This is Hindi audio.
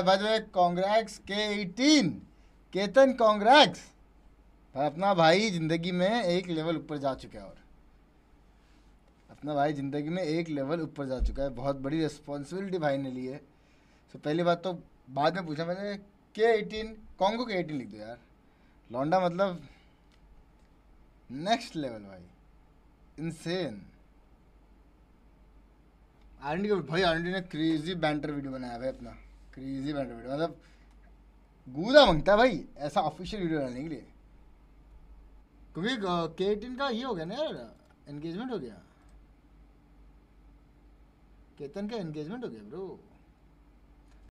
कांग्रेस के एटीन केतन कांग्रेस अपना भाई जिंदगी में एक लेवल ऊपर जा चुका है और अपना भाई ज़िंदगी में एक लेवल ऊपर जा चुका है बहुत बड़ी रिस्पॉन्सिबिलिटी भाई ने ली है सो पहली बात तो बाद में पूछा मैंने के एटीन कॉन्गो के एटीन लिख दो यार लौंडा मतलब नेक्स्ट लेवल भाई इनसेन आर भाई आरडी ने क्रेजी बैंटर वीडियो बनाया भाई अपना क्रेजी बैंड वीडियो मतलब गूदा मंगता है भाई ऐसा ऑफिशियल वीडियो डालने के लिए क्योंकि के का ये हो गया ना यार एंगेजमेंट हो गया केतन का एंगेजमेंट हो गया ब्रो